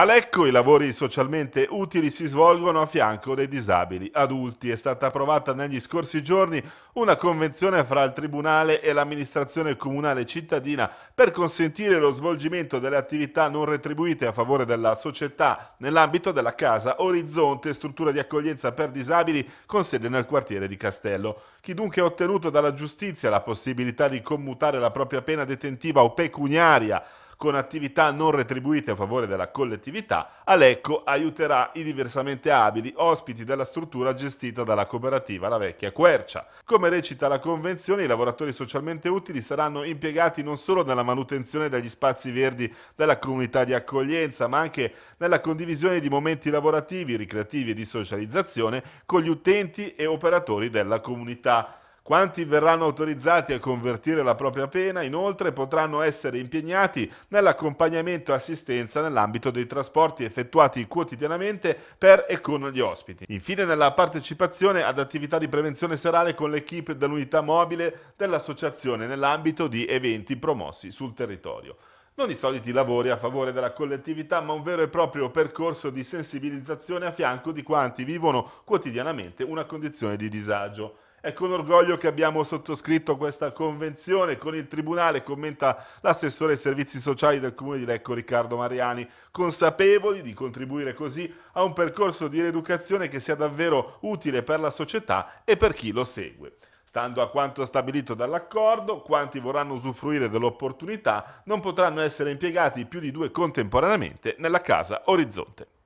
Alecco i lavori socialmente utili si svolgono a fianco dei disabili adulti. È stata approvata negli scorsi giorni una convenzione fra il Tribunale e l'amministrazione comunale cittadina per consentire lo svolgimento delle attività non retribuite a favore della società nell'ambito della casa Orizzonte, struttura di accoglienza per disabili con sede nel quartiere di Castello. Chi dunque ha ottenuto dalla giustizia la possibilità di commutare la propria pena detentiva o pecuniaria con attività non retribuite a favore della collettività, Alecco aiuterà i diversamente abili ospiti della struttura gestita dalla cooperativa La Vecchia Quercia. Come recita la convenzione, i lavoratori socialmente utili saranno impiegati non solo nella manutenzione degli spazi verdi della comunità di accoglienza, ma anche nella condivisione di momenti lavorativi, ricreativi e di socializzazione con gli utenti e operatori della comunità. Quanti verranno autorizzati a convertire la propria pena, inoltre, potranno essere impegnati nell'accompagnamento e assistenza nell'ambito dei trasporti effettuati quotidianamente per e con gli ospiti. Infine, nella partecipazione ad attività di prevenzione serale con l'equipe dell'unità mobile dell'associazione nell'ambito di eventi promossi sul territorio. Non i soliti lavori a favore della collettività, ma un vero e proprio percorso di sensibilizzazione a fianco di quanti vivono quotidianamente una condizione di disagio. È con orgoglio che abbiamo sottoscritto questa convenzione con il Tribunale, commenta l'assessore ai servizi sociali del Comune di Lecco Riccardo Mariani, consapevoli di contribuire così a un percorso di rieducazione che sia davvero utile per la società e per chi lo segue. Stando a quanto stabilito dall'accordo, quanti vorranno usufruire dell'opportunità non potranno essere impiegati più di due contemporaneamente nella casa Orizzonte.